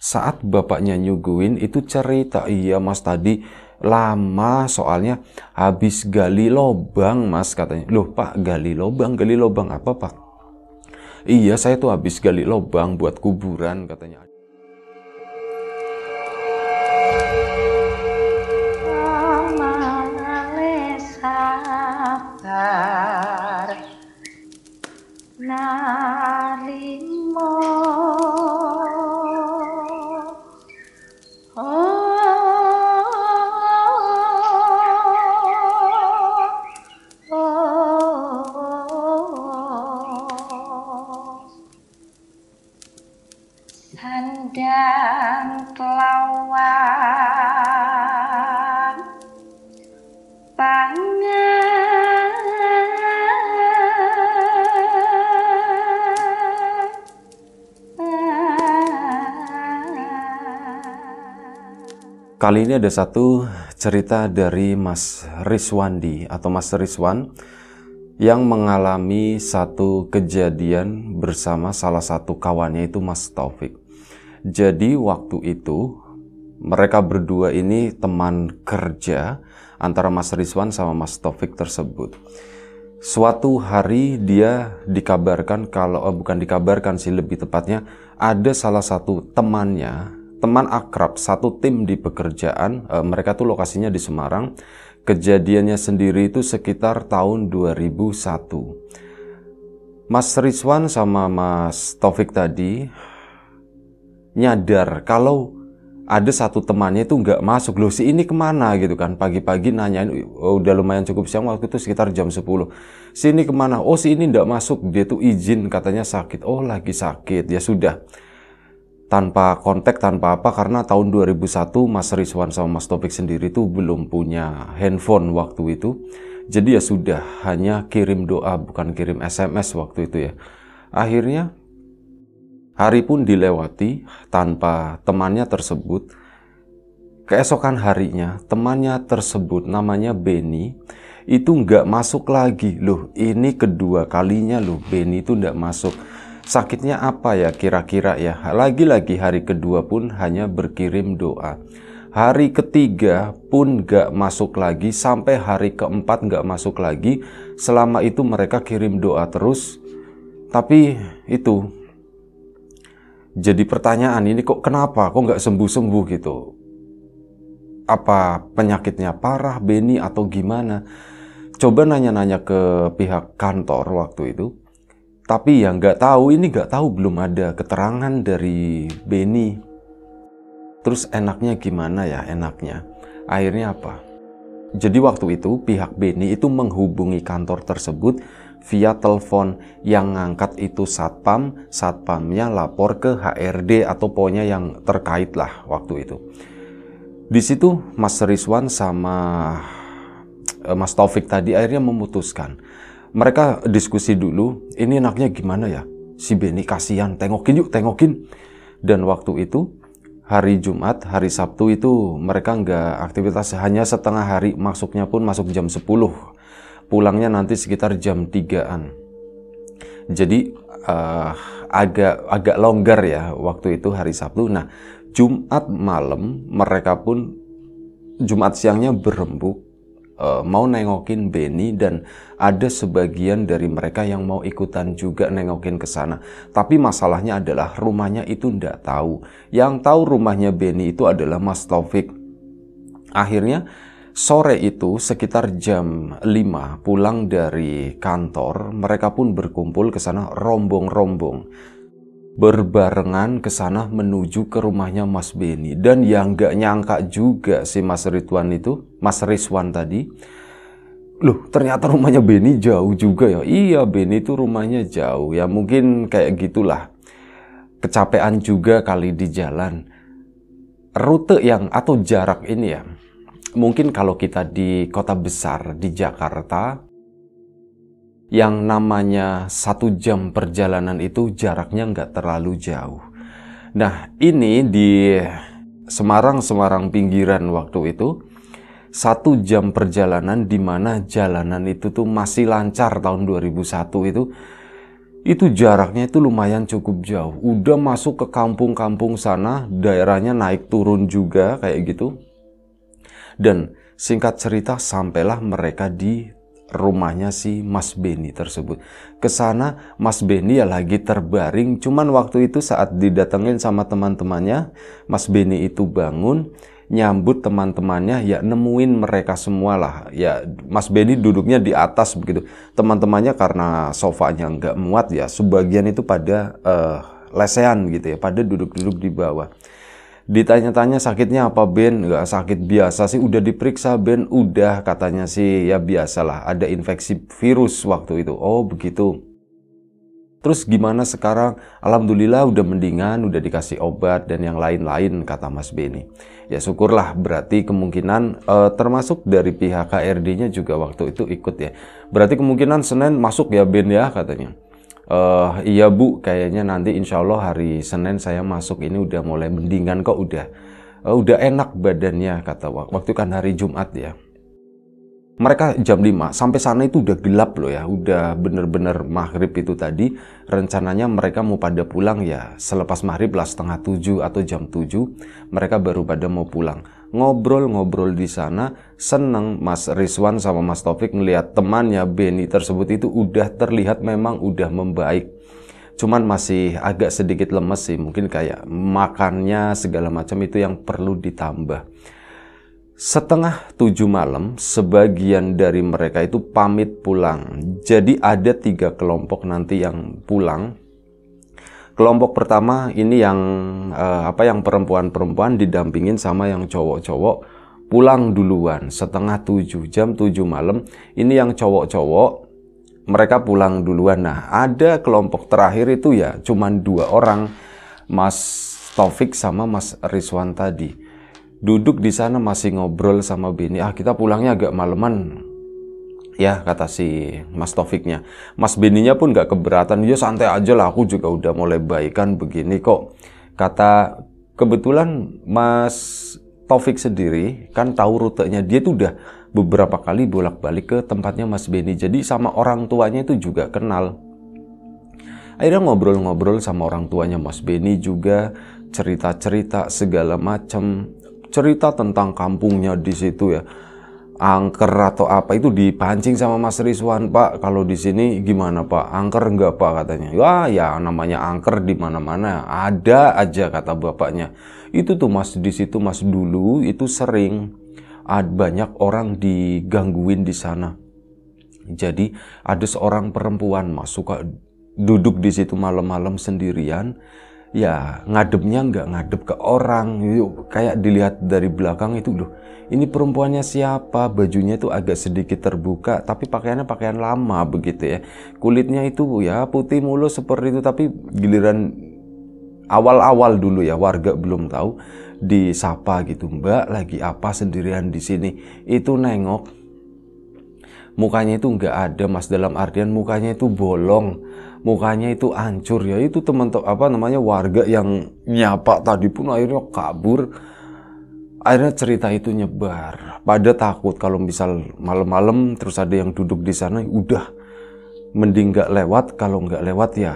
saat bapaknya nyuguin itu cerita iya mas tadi lama soalnya habis gali lobang mas katanya loh pak gali lobang gali lobang apa pak iya saya tuh habis gali lobang buat kuburan katanya Kali ini ada satu cerita dari Mas Rizwandi atau Mas Rizwan yang mengalami satu kejadian bersama salah satu kawannya itu Mas Taufik. Jadi waktu itu mereka berdua ini teman kerja antara Mas Rizwan sama Mas Taufik tersebut. Suatu hari dia dikabarkan kalau eh, bukan dikabarkan sih lebih tepatnya ada salah satu temannya teman akrab satu tim di pekerjaan e, mereka tuh lokasinya di Semarang kejadiannya sendiri itu sekitar tahun 2001 Mas Rizwan sama Mas Taufik tadi nyadar kalau ada satu temannya itu nggak masuk loh si ini kemana gitu kan pagi-pagi nanyain oh, udah lumayan cukup siang waktu itu sekitar jam 10 si ini kemana oh si ini nggak masuk dia tuh izin katanya sakit oh lagi sakit ya sudah tanpa kontak tanpa apa karena tahun 2001 Mas Rizwan sama Mas Topik sendiri tuh belum punya handphone waktu itu jadi ya sudah hanya kirim doa bukan kirim SMS waktu itu ya akhirnya hari pun dilewati tanpa temannya tersebut keesokan harinya temannya tersebut namanya Benny itu nggak masuk lagi loh ini kedua kalinya loh Benny itu nggak masuk Sakitnya apa ya kira-kira ya? Lagi-lagi hari kedua pun hanya berkirim doa. Hari ketiga pun gak masuk lagi, sampai hari keempat gak masuk lagi. Selama itu mereka kirim doa terus. Tapi itu jadi pertanyaan ini kok kenapa? Kok gak sembuh-sembuh gitu? Apa penyakitnya parah Beni atau gimana? Coba nanya-nanya ke pihak kantor waktu itu tapi yang nggak tahu ini nggak tahu belum ada keterangan dari Benny. Terus enaknya gimana ya enaknya? Akhirnya apa? Jadi waktu itu pihak Benny itu menghubungi kantor tersebut via telepon yang ngangkat itu satpam, satpamnya lapor ke HRD atau pokoknya yang terkait lah waktu itu. Di situ Mas Rizwan sama eh, Mas Taufik tadi akhirnya memutuskan mereka diskusi dulu, ini enaknya gimana ya? Si Beni kasihan, tengokin yuk, tengokin. Dan waktu itu, hari Jumat, hari Sabtu itu mereka nggak aktivitas hanya setengah hari, masuknya pun masuk jam 10. Pulangnya nanti sekitar jam 3-an. Jadi uh, agak agak longgar ya waktu itu hari Sabtu. Nah, Jumat malam mereka pun Jumat siangnya berembuk Eh, mau nengokin Benny dan ada sebagian dari mereka yang mau ikutan juga nengokin ke sana. Tapi masalahnya adalah rumahnya itu ndak tahu. Yang tahu rumahnya Benny itu adalah Mas Taufik. Akhirnya sore itu sekitar jam 5 pulang dari kantor, mereka pun berkumpul ke sana rombong-rombong berbarengan ke sana menuju ke rumahnya Mas Beni dan yang nggak nyangka juga si Mas Ridwan itu Mas Rizwan tadi loh ternyata rumahnya Beni jauh juga ya iya Beni itu rumahnya jauh ya mungkin kayak gitulah kecapean juga kali di jalan rute yang atau jarak ini ya mungkin kalau kita di kota besar di Jakarta yang namanya satu jam perjalanan itu jaraknya nggak terlalu jauh. Nah ini di Semarang-Semarang pinggiran waktu itu satu jam perjalanan di mana jalanan itu tuh masih lancar tahun 2001 itu itu jaraknya itu lumayan cukup jauh. Udah masuk ke kampung-kampung sana, daerahnya naik turun juga kayak gitu. Dan singkat cerita sampailah mereka di rumahnya si Mas Beni tersebut. ke sana Mas Beni ya lagi terbaring, cuman waktu itu saat didatengin sama teman-temannya, Mas Beni itu bangun, nyambut teman-temannya ya nemuin mereka semua lah ya Mas Beni duduknya di atas begitu teman-temannya karena sofanya nggak muat ya sebagian itu pada uh, lesehan gitu ya pada duduk-duduk di bawah ditanya-tanya sakitnya apa Ben nggak sakit biasa sih udah diperiksa Ben udah katanya sih ya biasalah ada infeksi virus waktu itu oh begitu terus gimana sekarang Alhamdulillah udah mendingan udah dikasih obat dan yang lain-lain kata Mas Beni ya syukurlah berarti kemungkinan eh, termasuk dari pihak KRD nya juga waktu itu ikut ya berarti kemungkinan Senin masuk ya Ben ya katanya Uh, iya bu, kayaknya nanti insya Allah hari Senin saya masuk ini udah mulai mendingan kok udah uh, udah enak badannya kata waktu kan hari Jumat ya. Mereka jam 5 sampai sana itu udah gelap loh ya, udah bener-bener maghrib itu tadi. Rencananya mereka mau pada pulang ya selepas maghrib lah setengah tujuh atau jam 7 mereka baru pada mau pulang ngobrol-ngobrol di sana seneng Mas Rizwan sama Mas Taufik ngelihat temannya Benny tersebut itu udah terlihat memang udah membaik cuman masih agak sedikit lemes sih mungkin kayak makannya segala macam itu yang perlu ditambah setengah tujuh malam sebagian dari mereka itu pamit pulang jadi ada tiga kelompok nanti yang pulang kelompok pertama ini yang uh, apa yang perempuan-perempuan didampingin sama yang cowok-cowok pulang duluan setengah tujuh jam tujuh malam ini yang cowok-cowok mereka pulang duluan nah ada kelompok terakhir itu ya cuman dua orang Mas Taufik sama Mas Rizwan tadi duduk di sana masih ngobrol sama Bini ah kita pulangnya agak maleman Ya kata si Mas Taufiknya. Mas Beninya pun gak keberatan. Ya santai aja lah aku juga udah mulai baikan begini kok. Kata kebetulan Mas Taufik sendiri kan tahu rutenya. Dia tuh udah beberapa kali bolak-balik ke tempatnya Mas Beni. Jadi sama orang tuanya itu juga kenal. Akhirnya ngobrol-ngobrol sama orang tuanya Mas Beni juga cerita-cerita segala macam cerita tentang kampungnya di situ ya angker atau apa itu dipancing sama Mas Rizwan Pak kalau di sini gimana Pak angker enggak Pak katanya wah ya, ya namanya angker di mana-mana ada aja kata bapaknya itu tuh Mas di situ Mas dulu itu sering ada banyak orang digangguin di sana jadi ada seorang perempuan Mas suka duduk di situ malam-malam sendirian ya ngadepnya enggak ngadep ke orang yuk kayak dilihat dari belakang itu loh ini perempuannya siapa bajunya itu agak sedikit terbuka tapi pakaiannya pakaian lama begitu ya kulitnya itu ya putih mulus seperti itu tapi giliran awal-awal dulu ya warga belum tahu disapa gitu mbak lagi apa sendirian di sini itu nengok mukanya itu nggak ada mas dalam artian mukanya itu bolong mukanya itu hancur ya itu teman apa namanya warga yang nyapa tadi pun akhirnya kabur akhirnya cerita itu nyebar. Pada takut kalau misal malam-malam terus ada yang duduk di sana, udah mending nggak lewat. Kalau nggak lewat ya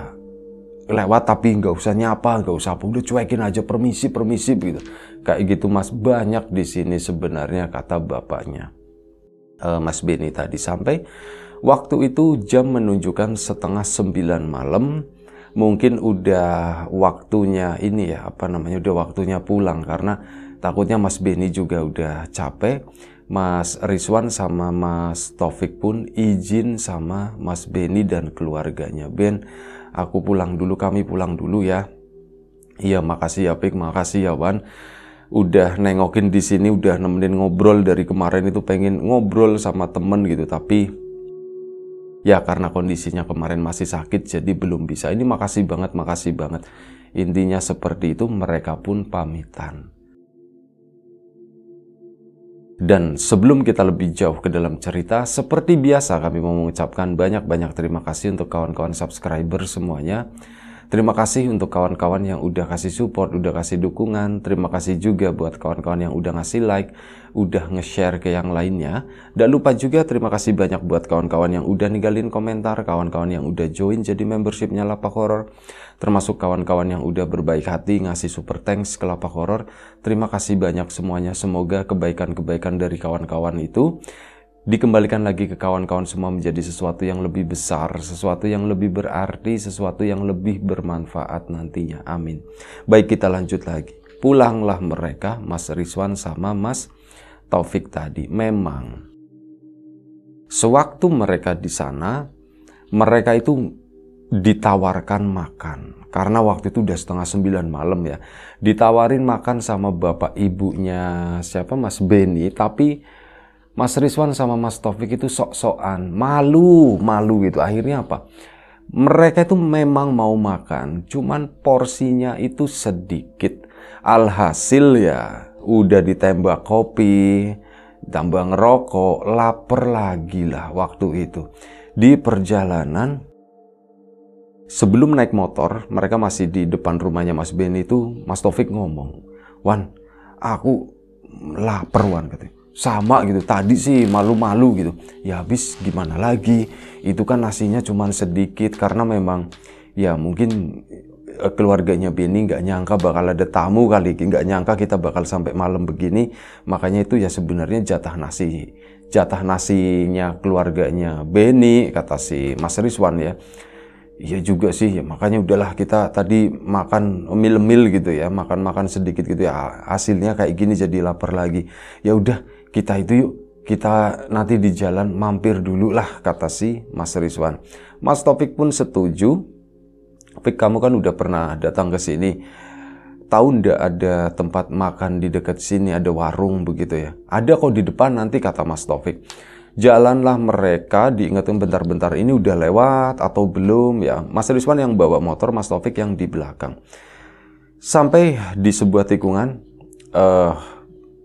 lewat tapi nggak usah nyapa, nggak usah apa, udah cuekin aja permisi permisi gitu. Kayak gitu mas banyak di sini sebenarnya kata bapaknya. Eh, mas Beni tadi sampai waktu itu jam menunjukkan setengah sembilan malam mungkin udah waktunya ini ya apa namanya udah waktunya pulang karena Takutnya Mas Beni juga udah capek. Mas Rizwan sama Mas Taufik pun izin sama Mas Beni dan keluarganya. Ben, aku pulang dulu, kami pulang dulu ya. Iya, makasih ya Pik, makasih ya Wan. Udah nengokin di sini, udah nemenin ngobrol dari kemarin itu pengen ngobrol sama temen gitu, tapi ya karena kondisinya kemarin masih sakit jadi belum bisa. Ini makasih banget, makasih banget. Intinya seperti itu mereka pun pamitan. Dan sebelum kita lebih jauh ke dalam cerita, seperti biasa kami mau mengucapkan banyak-banyak terima kasih untuk kawan-kawan subscriber semuanya Terima kasih untuk kawan-kawan yang udah kasih support, udah kasih dukungan. Terima kasih juga buat kawan-kawan yang udah ngasih like, udah nge-share ke yang lainnya. Dan lupa juga terima kasih banyak buat kawan-kawan yang udah ninggalin komentar, kawan-kawan yang udah join jadi membershipnya Lapak Horor, termasuk kawan-kawan yang udah berbaik hati ngasih super thanks ke Lapak Horor. Terima kasih banyak semuanya. Semoga kebaikan-kebaikan dari kawan-kawan itu dikembalikan lagi ke kawan-kawan semua menjadi sesuatu yang lebih besar, sesuatu yang lebih berarti, sesuatu yang lebih bermanfaat nantinya. Amin. Baik, kita lanjut lagi. Pulanglah mereka, Mas Rizwan sama Mas Taufik tadi. Memang sewaktu mereka di sana, mereka itu ditawarkan makan karena waktu itu udah setengah sembilan malam ya ditawarin makan sama bapak ibunya siapa mas Beni tapi Mas Rizwan sama Mas Taufik itu sok-sokan, malu, malu gitu. Akhirnya apa? Mereka itu memang mau makan, cuman porsinya itu sedikit. Alhasil ya, udah ditembak kopi, tambah ngerokok, lapar lagi lah waktu itu. Di perjalanan, sebelum naik motor, mereka masih di depan rumahnya Mas Ben itu, Mas Taufik ngomong, Wan, aku lapar Wan katanya sama gitu tadi sih malu-malu gitu ya habis gimana lagi itu kan nasinya cuma sedikit karena memang ya mungkin eh, keluarganya Benny nggak nyangka bakal ada tamu kali nggak nyangka kita bakal sampai malam begini makanya itu ya sebenarnya jatah nasi jatah nasinya keluarganya Benny kata si Mas Rizwan ya Iya juga sih, ya, makanya udahlah kita tadi makan mil-mil gitu ya, makan-makan sedikit gitu ya, hasilnya kayak gini jadi lapar lagi. Ya udah, kita itu yuk kita nanti di jalan mampir dulu lah kata si Mas Rizwan. Mas Topik pun setuju. Topik kamu kan udah pernah datang ke sini. Tahu ndak ada tempat makan di dekat sini ada warung begitu ya. Ada kok di depan nanti kata Mas Topik Jalanlah mereka diingetin bentar-bentar ini udah lewat atau belum ya. Mas Rizwan yang bawa motor, Mas Taufik yang di belakang. Sampai di sebuah tikungan, uh,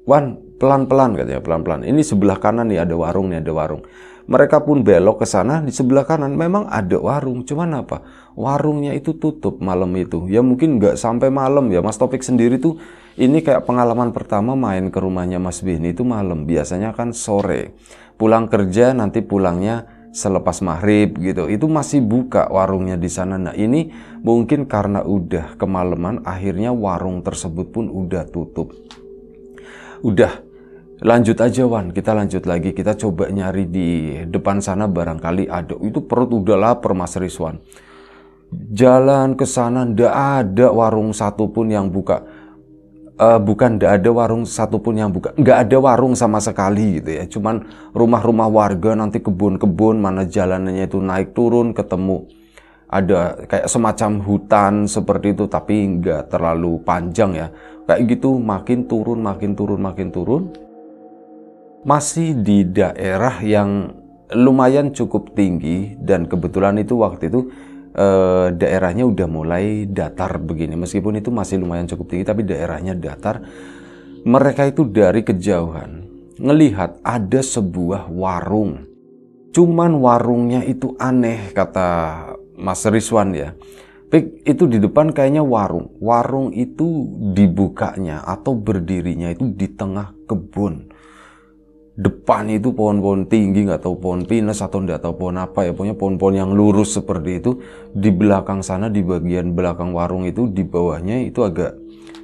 Wan, Pelan-pelan katanya, pelan-pelan. Ini sebelah kanan nih ada warung nih, ada warung. Mereka pun belok ke sana di sebelah kanan memang ada warung. Cuman apa? Warungnya itu tutup malam itu. Ya mungkin nggak sampai malam ya. Mas Topik sendiri tuh ini kayak pengalaman pertama main ke rumahnya Mas Bini itu malam. Biasanya kan sore. Pulang kerja nanti pulangnya selepas maghrib gitu. Itu masih buka warungnya di sana. Nah ini mungkin karena udah kemalaman akhirnya warung tersebut pun udah tutup udah lanjut aja Wan kita lanjut lagi kita coba nyari di depan sana barangkali ada itu perut udah lapar Mas Rizwan jalan ke sana ndak ada warung satupun yang buka uh, bukan ndak ada warung satupun yang buka nggak ada warung sama sekali gitu ya cuman rumah-rumah warga nanti kebun-kebun mana jalanannya itu naik turun ketemu ada kayak semacam hutan seperti itu tapi nggak terlalu panjang ya kayak gitu makin turun makin turun makin turun masih di daerah yang lumayan cukup tinggi dan kebetulan itu waktu itu e, daerahnya udah mulai datar begini meskipun itu masih lumayan cukup tinggi tapi daerahnya datar mereka itu dari kejauhan ngelihat ada sebuah warung cuman warungnya itu aneh kata Mas Rizwan ya Pik itu di depan kayaknya warung. Warung itu dibukanya atau berdirinya itu di tengah kebun. Depan itu pohon-pohon tinggi, nggak tahu pohon pinus atau nggak tahu pohon apa ya. Pokoknya pohon-pohon yang lurus seperti itu. Di belakang sana, di bagian belakang warung itu, di bawahnya itu agak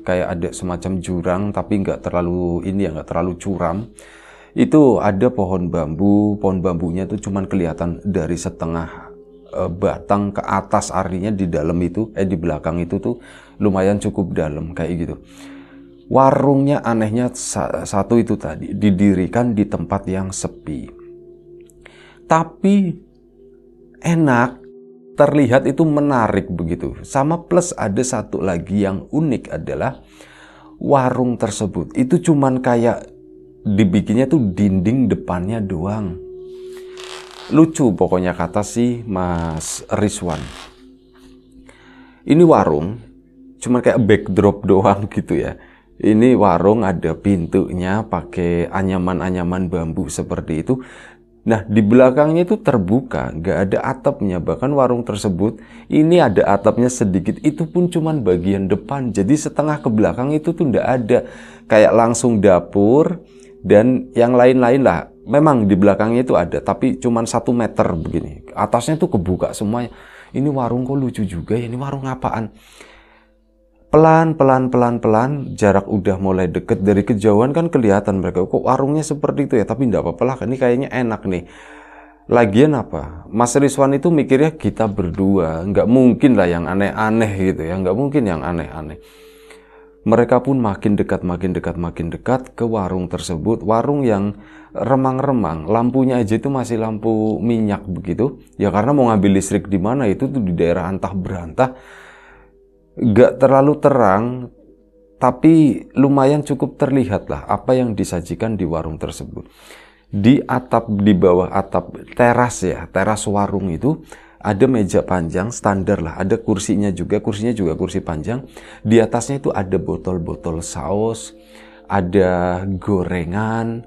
kayak ada semacam jurang, tapi nggak terlalu ini ya, nggak terlalu curam. Itu ada pohon bambu, pohon bambunya itu cuman kelihatan dari setengah Eh, batang ke atas artinya di dalam itu eh di belakang itu tuh lumayan cukup dalam kayak gitu warungnya anehnya satu itu tadi didirikan di tempat yang sepi tapi enak terlihat itu menarik begitu sama plus ada satu lagi yang unik adalah warung tersebut itu cuman kayak dibikinnya tuh dinding depannya doang Lucu pokoknya kata si Mas Rizwan. Ini warung, cuma kayak backdrop doang gitu ya. Ini warung ada pintunya pakai anyaman-anyaman bambu seperti itu. Nah, di belakangnya itu terbuka, nggak ada atapnya. Bahkan warung tersebut ini ada atapnya sedikit, itu pun cuman bagian depan. Jadi setengah ke belakang itu tuh nggak ada. Kayak langsung dapur dan yang lain-lain lah memang di belakangnya itu ada, tapi cuman satu meter begini. Atasnya tuh kebuka semuanya. Ini warung kok lucu juga ya, ini warung apaan? Pelan, pelan, pelan, pelan, jarak udah mulai deket dari kejauhan kan kelihatan mereka. Kok warungnya seperti itu ya, tapi enggak apa-apa lah, ini kayaknya enak nih. Lagian apa? Mas Rizwan itu mikirnya kita berdua, nggak mungkin lah yang aneh-aneh gitu ya, nggak mungkin yang aneh-aneh mereka pun makin dekat, makin dekat, makin dekat ke warung tersebut. Warung yang remang-remang, lampunya aja itu masih lampu minyak begitu. Ya karena mau ngambil listrik di mana itu tuh di daerah antah berantah. Gak terlalu terang, tapi lumayan cukup terlihat lah apa yang disajikan di warung tersebut. Di atap, di bawah atap teras ya, teras warung itu ada meja panjang standar lah, ada kursinya juga, kursinya juga kursi panjang. Di atasnya itu ada botol-botol saus, ada gorengan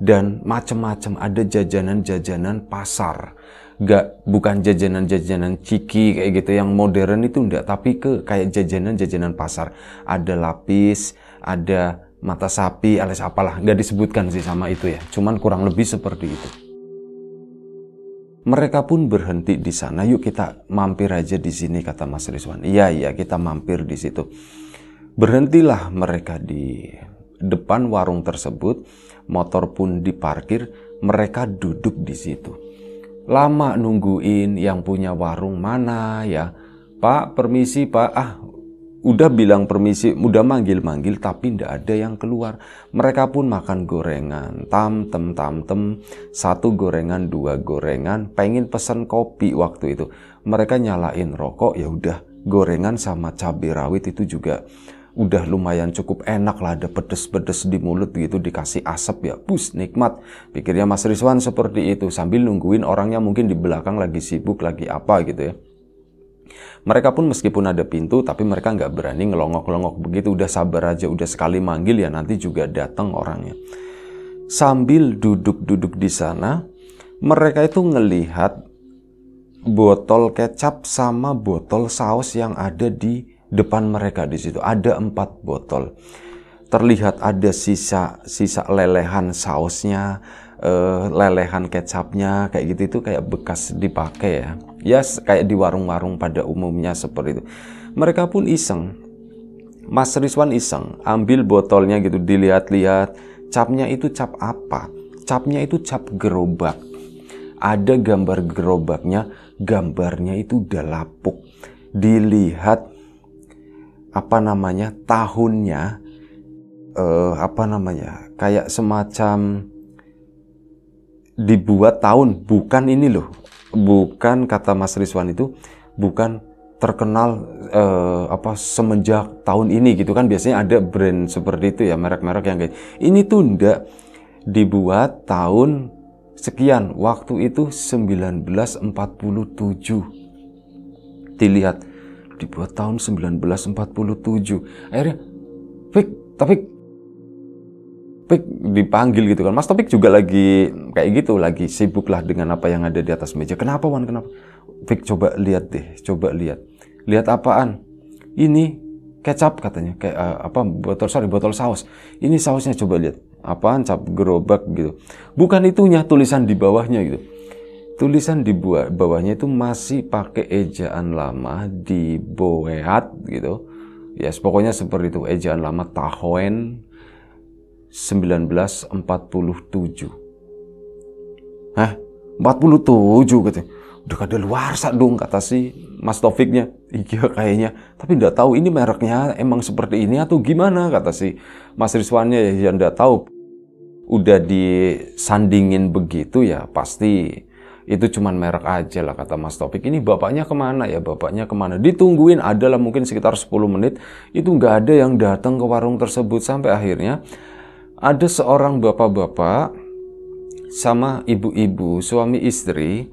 dan macam-macam, ada jajanan-jajanan pasar. Gak bukan jajanan-jajanan ciki kayak gitu yang modern itu enggak, tapi ke kayak jajanan-jajanan pasar. Ada lapis, ada mata sapi, alias apalah, nggak disebutkan sih sama itu ya. Cuman kurang lebih seperti itu. Mereka pun berhenti di sana. Yuk kita mampir aja di sini kata Mas Rizwan. Iya iya kita mampir di situ. Berhentilah mereka di depan warung tersebut. Motor pun diparkir. Mereka duduk di situ. Lama nungguin yang punya warung mana ya. Pak permisi pak. Ah udah bilang permisi, udah manggil-manggil tapi ndak ada yang keluar. Mereka pun makan gorengan, tam tem tam tem, satu gorengan, dua gorengan, pengen pesan kopi waktu itu. Mereka nyalain rokok, ya udah gorengan sama cabai rawit itu juga udah lumayan cukup enak lah ada pedes-pedes di mulut gitu dikasih asap ya bus nikmat pikirnya Mas Rizwan seperti itu sambil nungguin orangnya mungkin di belakang lagi sibuk lagi apa gitu ya mereka pun meskipun ada pintu, tapi mereka nggak berani ngelongok-longok begitu. Udah sabar aja, udah sekali manggil ya nanti juga datang orangnya. Sambil duduk-duduk di sana, mereka itu ngelihat botol kecap sama botol saus yang ada di depan mereka di situ. Ada empat botol. Terlihat ada sisa sisa lelehan sausnya, uh, lelehan kecapnya kayak gitu itu kayak bekas dipakai ya ya kayak di warung-warung pada umumnya seperti itu mereka pun iseng Mas Rizwan iseng ambil botolnya gitu dilihat-lihat capnya itu cap apa capnya itu cap gerobak ada gambar gerobaknya gambarnya itu udah lapuk dilihat apa namanya tahunnya eh, apa namanya kayak semacam dibuat tahun bukan ini loh bukan kata Mas Rizwan itu bukan terkenal eh, apa semenjak tahun ini gitu kan biasanya ada brand seperti itu ya merek-merek yang kayak ini tuh enggak dibuat tahun sekian waktu itu 1947 dilihat dibuat tahun 1947 akhirnya tapi Topik dipanggil gitu kan. Mas Topik juga lagi kayak gitu, lagi sibuk lah dengan apa yang ada di atas meja. Kenapa Wan? Kenapa? Pik coba lihat deh, coba lihat. Lihat apaan? Ini kecap katanya, kayak uh, apa botol sorry botol saus. Ini sausnya coba lihat. Apaan cap gerobak gitu. Bukan itunya tulisan di bawahnya gitu. Tulisan di bawahnya itu masih pakai ejaan lama di Boeat gitu. Ya, yes, pokoknya seperti itu ejaan lama Tahoen 1947. Hah? 47 katanya. Udah kada luar dong kata si Mas Taufiknya. Iya kayaknya. Tapi ndak tahu ini mereknya emang seperti ini atau gimana kata si Mas Rizwannya ya, ya ndak tahu. Udah disandingin begitu ya pasti itu cuman merek aja lah kata Mas Topik ini bapaknya kemana ya bapaknya kemana ditungguin adalah mungkin sekitar 10 menit itu nggak ada yang datang ke warung tersebut sampai akhirnya ada seorang bapak-bapak sama ibu-ibu, suami istri,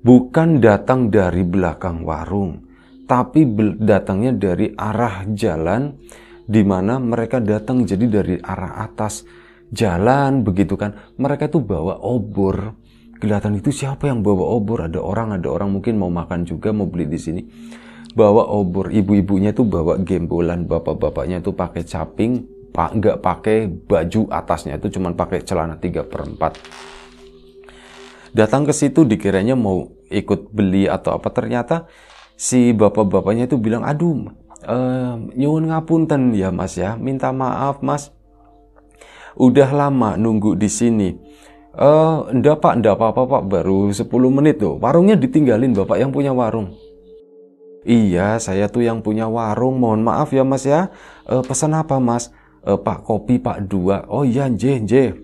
bukan datang dari belakang warung, tapi datangnya dari arah jalan di mana mereka datang jadi dari arah atas jalan begitu kan. Mereka itu bawa obor. Kelihatan itu siapa yang bawa obor? Ada orang, ada orang mungkin mau makan juga, mau beli di sini. Bawa obor, ibu-ibunya tuh bawa gembolan, bapak-bapaknya tuh pakai caping, nggak pakai baju atasnya itu cuman pakai celana 3 per 4 datang ke situ dikiranya mau ikut beli atau apa ternyata si bapak-bapaknya itu bilang aduh eh, nyuwun ngapunten ya mas ya minta maaf mas udah lama nunggu di sini eh ndak pak ndak apa-apa pak baru 10 menit tuh warungnya ditinggalin bapak yang punya warung Iya, saya tuh yang punya warung. Mohon maaf ya, Mas ya. E, pesan apa, Mas? Eh, pak Kopi Pak Dua oh iya nje nje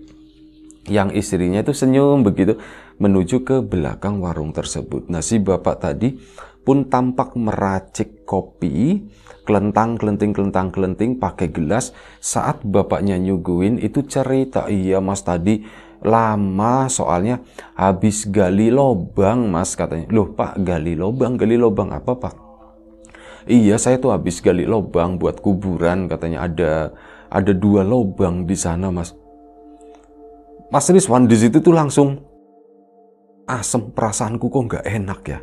yang istrinya itu senyum begitu menuju ke belakang warung tersebut nah si bapak tadi pun tampak meracik kopi kelentang kelenting kelentang kelenting pakai gelas saat bapaknya nyuguin itu cerita iya mas tadi lama soalnya habis gali lobang mas katanya loh pak gali lobang gali lobang apa pak iya saya tuh habis gali lobang buat kuburan katanya ada ada dua lubang di sana, Mas. Mas Rizwan di situ tuh langsung asem perasaanku kok nggak enak ya.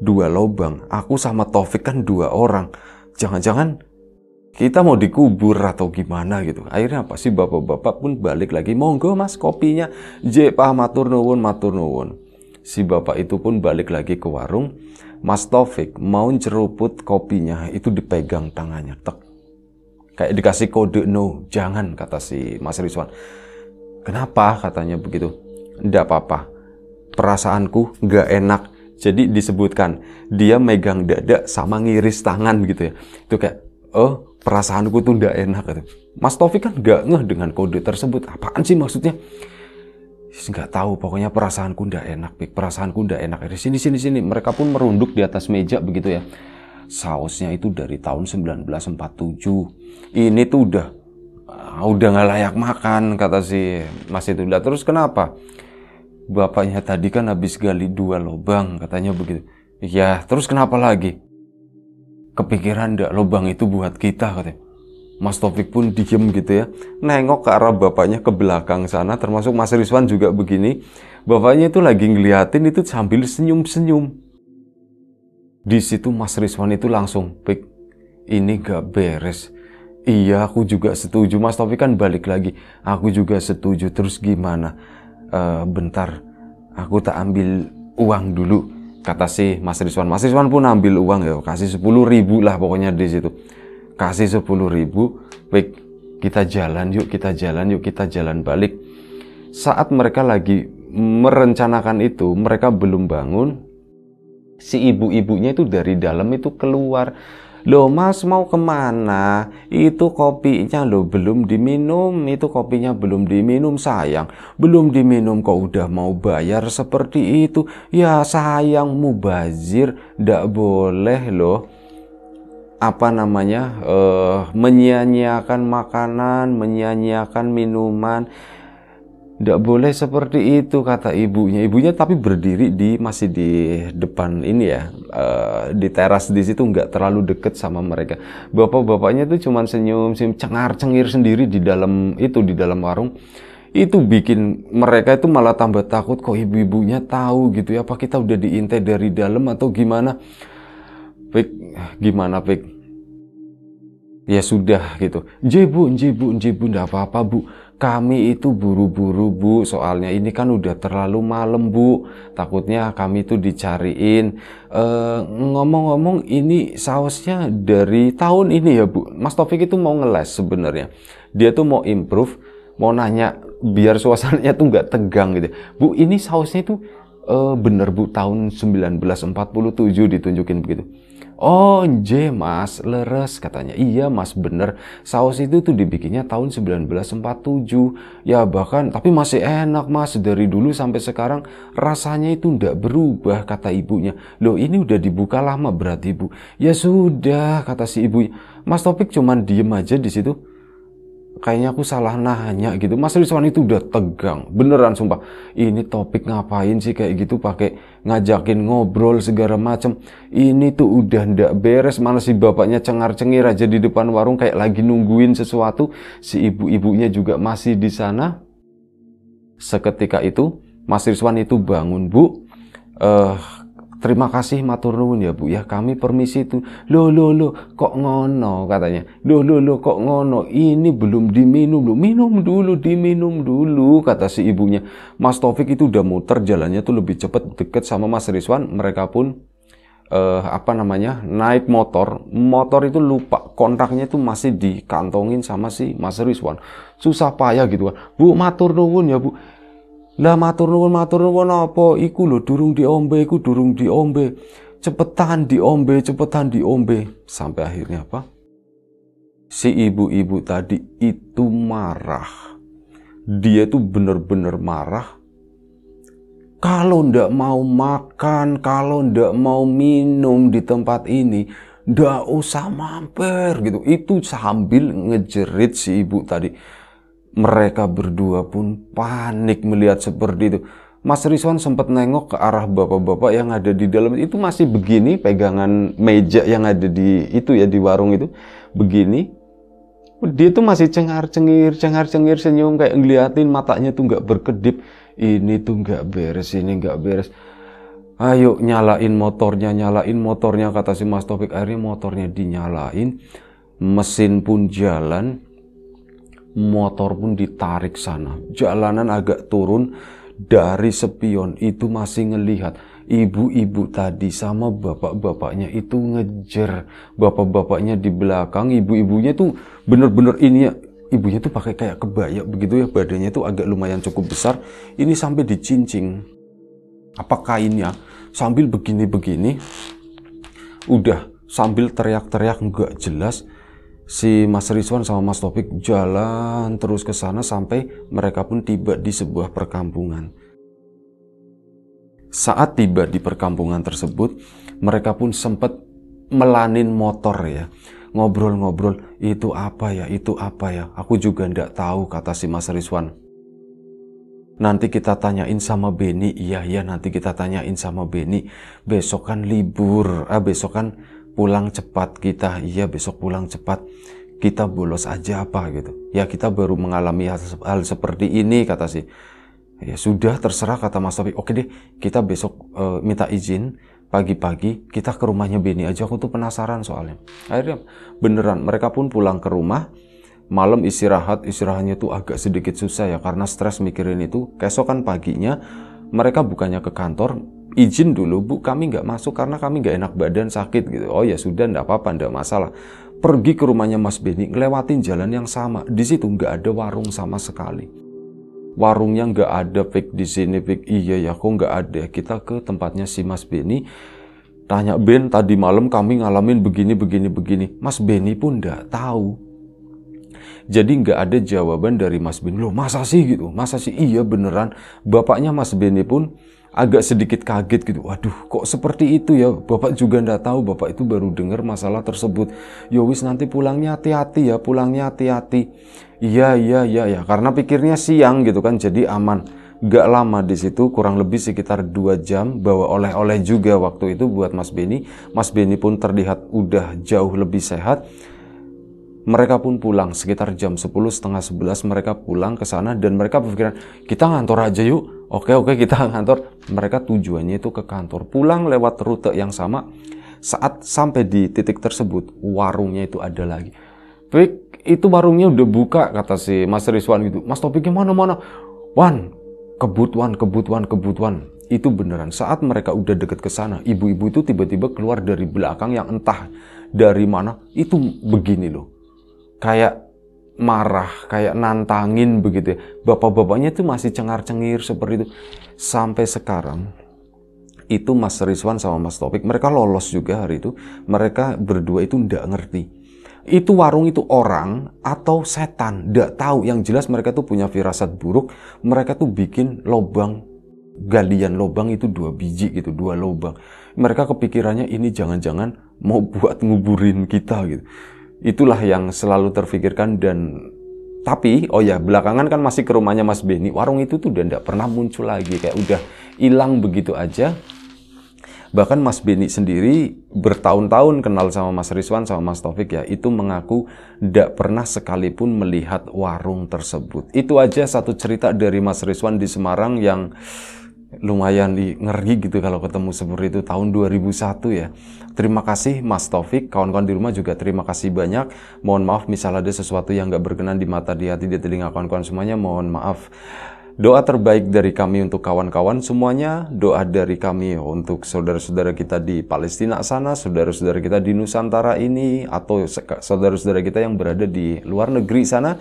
Dua lubang. aku sama Taufik kan dua orang. Jangan-jangan kita mau dikubur atau gimana gitu. Akhirnya apa sih bapak-bapak pun balik lagi. Monggo mas kopinya. J pah matur nuwun Si bapak itu pun balik lagi ke warung. Mas Taufik mau jeruput kopinya itu dipegang tangannya. Tek kayak dikasih kode no jangan kata si Mas Rizwan kenapa katanya begitu tidak apa-apa perasaanku nggak enak jadi disebutkan dia megang dada sama ngiris tangan gitu ya itu kayak oh perasaanku tuh nggak enak gitu. Mas Taufik kan nggak ngeh dengan kode tersebut apaan sih maksudnya nggak tahu pokoknya perasaanku nggak enak Pik. perasaanku nggak enak di sini sini sini mereka pun merunduk di atas meja begitu ya sausnya itu dari tahun 1947 ini tuh udah ah, udah nggak layak makan kata si Mas itu. Itunda terus kenapa bapaknya tadi kan habis gali dua lubang katanya begitu ya terus kenapa lagi kepikiran ndak lubang itu buat kita katanya Mas Taufik pun diem gitu ya nengok ke arah bapaknya ke belakang sana termasuk Mas Rizwan juga begini bapaknya itu lagi ngeliatin itu sambil senyum-senyum di situ Mas Rizwan itu langsung pik ini gak beres Iya, aku juga setuju. Mas Taufik kan balik lagi. Aku juga setuju. Terus gimana? E, bentar, aku tak ambil uang dulu. Kata si Mas Rizwan. Mas Rizwan pun ambil uang ya. Kasih 10 ribu lah pokoknya di situ. Kasih 10 ribu. Baik, kita jalan yuk, kita jalan yuk, kita jalan balik. Saat mereka lagi merencanakan itu, mereka belum bangun. Si ibu-ibunya itu dari dalam itu keluar Loh mas mau kemana? Itu kopinya loh belum diminum. Itu kopinya belum diminum sayang. Belum diminum kok udah mau bayar seperti itu. Ya sayang mubazir. Ndak boleh loh apa namanya uh, menyia-nyiakan makanan, menyia-nyiakan minuman tidak boleh seperti itu kata ibunya. Ibunya tapi berdiri di masih di depan ini ya, uh, di teras di situ nggak terlalu deket sama mereka. Bapak-bapaknya tuh cuman senyum, senyum cengar cengir sendiri di dalam itu di dalam warung. Itu bikin mereka itu malah tambah takut kok ibu-ibunya tahu gitu ya. Apa kita udah diintai dari dalam atau gimana? Pik, gimana Pik? Ya sudah gitu. Jebu, jebu, jebu, ndak apa-apa bu. Kami itu buru-buru bu, soalnya ini kan udah terlalu malam bu. Takutnya kami itu dicariin. Eh, ngomong-ngomong, ini sausnya dari tahun ini ya bu. Mas Taufik itu mau ngeles sebenarnya. Dia tuh mau improve, mau nanya biar suasananya tuh nggak tegang gitu. Bu, ini sausnya itu e, eh, bener bu tahun 1947 ditunjukin begitu Oh, J mas, leres katanya. Iya mas, bener. Saus itu tuh dibikinnya tahun 1947. Ya bahkan, tapi masih enak mas. Dari dulu sampai sekarang rasanya itu ndak berubah kata ibunya. Loh ini udah dibuka lama berarti ibu. Ya sudah kata si ibu. Mas Topik cuman diem aja di situ kayaknya aku salah nanya gitu Mas Rizwan itu udah tegang beneran sumpah ini topik ngapain sih kayak gitu pakai ngajakin ngobrol segala macem ini tuh udah ndak beres mana si bapaknya cengar cengir aja di depan warung kayak lagi nungguin sesuatu si ibu-ibunya juga masih di sana seketika itu Mas Rizwan itu bangun bu uh, Terima kasih matur nuwun ya Bu ya. Kami permisi itu. Lo lo lo kok ngono katanya. Lo lo lo kok ngono. Ini belum diminum lo. Minum dulu, diminum dulu kata si ibunya. Mas Taufik itu udah muter jalannya tuh lebih cepet, deket sama Mas Rizwan. Mereka pun eh, apa namanya naik motor. Motor itu lupa kontraknya itu masih dikantongin sama si Mas Rizwan. Susah payah gitu kan. Bu matur nuwun ya Bu lah matur nuwun matur nuwun apa? Iku lho durung diombe, iku durung diombe. Cepetan diombe, cepetan diombe. Sampai akhirnya apa? Si ibu-ibu tadi itu marah. Dia itu benar-benar marah kalau ndak mau makan, kalau ndak mau minum di tempat ini, ndak usah mampir gitu. Itu sambil ngejerit si ibu tadi. Mereka berdua pun panik melihat seperti itu. Mas Rizwan sempat nengok ke arah bapak-bapak yang ada di dalam itu masih begini pegangan meja yang ada di itu ya di warung itu begini dia tuh masih cengar cengir cengar cengir senyum kayak ngeliatin matanya tuh nggak berkedip ini tuh nggak beres ini nggak beres ayo nyalain motornya nyalain motornya kata si Mas Topik akhirnya motornya dinyalain mesin pun jalan motor pun ditarik sana. Jalanan agak turun dari sepion itu masih ngelihat ibu-ibu tadi sama bapak-bapaknya itu ngejer bapak-bapaknya di belakang ibu-ibunya tuh bener-bener ini ya ibunya tuh pakai kayak kebaya begitu ya badannya tuh agak lumayan cukup besar ini sampai dicincing apa kainnya sambil begini-begini udah sambil teriak-teriak nggak jelas si Mas Rizwan sama Mas Topik jalan terus ke sana sampai mereka pun tiba di sebuah perkampungan. Saat tiba di perkampungan tersebut, mereka pun sempat melanin motor ya. Ngobrol-ngobrol, itu apa ya, itu apa ya. Aku juga nggak tahu kata si Mas Rizwan. Nanti kita tanyain sama Beni, iya iya nanti kita tanyain sama Beni. Besok kan libur, ah besok kan pulang cepat kita iya besok pulang cepat kita bolos aja apa gitu ya kita baru mengalami hal, hal seperti ini kata si ya sudah terserah kata Mas Taufik oke deh kita besok e, minta izin pagi-pagi kita ke rumahnya Beni aja aku tuh penasaran soalnya akhirnya beneran mereka pun pulang ke rumah malam istirahat istirahatnya tuh agak sedikit susah ya karena stres mikirin itu keesokan paginya mereka bukannya ke kantor izin dulu bu kami nggak masuk karena kami nggak enak badan sakit gitu oh ya sudah nggak apa-apa nggak masalah pergi ke rumahnya Mas Beni ngelewatin jalan yang sama di situ nggak ada warung sama sekali warungnya nggak ada pik di sini pik iya ya kok nggak ada kita ke tempatnya si Mas Beni tanya Ben tadi malam kami ngalamin begini begini begini Mas Beni pun nggak tahu jadi nggak ada jawaban dari Mas Beni. Loh masa sih gitu? Masa sih? Iya beneran. Bapaknya Mas Beni pun agak sedikit kaget gitu. Waduh, kok seperti itu ya? Bapak juga ndak tahu, Bapak itu baru dengar masalah tersebut. Yowis ya nanti pulangnya hati-hati ya, pulangnya hati-hati. Iya, iya, iya, ya. Karena pikirnya siang gitu kan, jadi aman. Gak lama di situ, kurang lebih sekitar 2 jam, bawa oleh-oleh juga waktu itu buat Mas Beni. Mas Beni pun terlihat udah jauh lebih sehat. Mereka pun pulang sekitar jam sepuluh setengah sebelas mereka pulang ke sana dan mereka berpikiran kita ngantor aja yuk Oke, oke, kita kantor. Mereka tujuannya itu ke kantor. Pulang lewat rute yang sama. Saat sampai di titik tersebut, warungnya itu ada lagi. Baik, itu warungnya udah buka, kata si Mas Rizwan gitu. Mas Topik mana-mana? Wan, kebutuhan, kebutuhan, kebutuhan. Itu beneran. Saat mereka udah deket ke sana, ibu-ibu itu tiba-tiba keluar dari belakang yang entah dari mana. Itu begini loh. Kayak marah, kayak nantangin begitu ya. Bapak-bapaknya itu masih cengar-cengir seperti itu. Sampai sekarang, itu Mas Rizwan sama Mas Topik, mereka lolos juga hari itu. Mereka berdua itu ndak ngerti. Itu warung itu orang atau setan, ndak tahu. Yang jelas mereka tuh punya firasat buruk, mereka tuh bikin lobang galian lobang itu dua biji gitu, dua lobang. Mereka kepikirannya ini jangan-jangan mau buat nguburin kita gitu Itulah yang selalu terfikirkan dan tapi oh ya belakangan kan masih ke rumahnya Mas Beni warung itu tuh udah tidak pernah muncul lagi kayak udah hilang begitu aja bahkan Mas Beni sendiri bertahun-tahun kenal sama Mas Rizwan sama Mas Taufik ya itu mengaku tidak pernah sekalipun melihat warung tersebut itu aja satu cerita dari Mas Rizwan di Semarang yang lumayan di, ngeri gitu kalau ketemu seperti itu tahun 2001 ya. Terima kasih Mas Taufik, kawan-kawan di rumah juga terima kasih banyak. Mohon maaf misalnya ada sesuatu yang gak berkenan di mata, di hati, di telinga kawan-kawan semuanya, mohon maaf. Doa terbaik dari kami untuk kawan-kawan semuanya, doa dari kami untuk saudara-saudara kita di Palestina sana, saudara-saudara kita di Nusantara ini, atau saudara-saudara kita yang berada di luar negeri sana.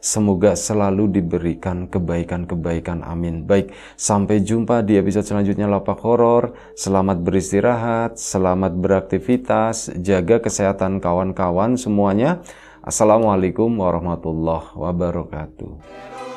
Semoga selalu diberikan kebaikan-kebaikan. Amin. Baik, sampai jumpa di episode selanjutnya Lapak Horor. Selamat beristirahat, selamat beraktivitas, jaga kesehatan kawan-kawan semuanya. Assalamualaikum warahmatullahi wabarakatuh.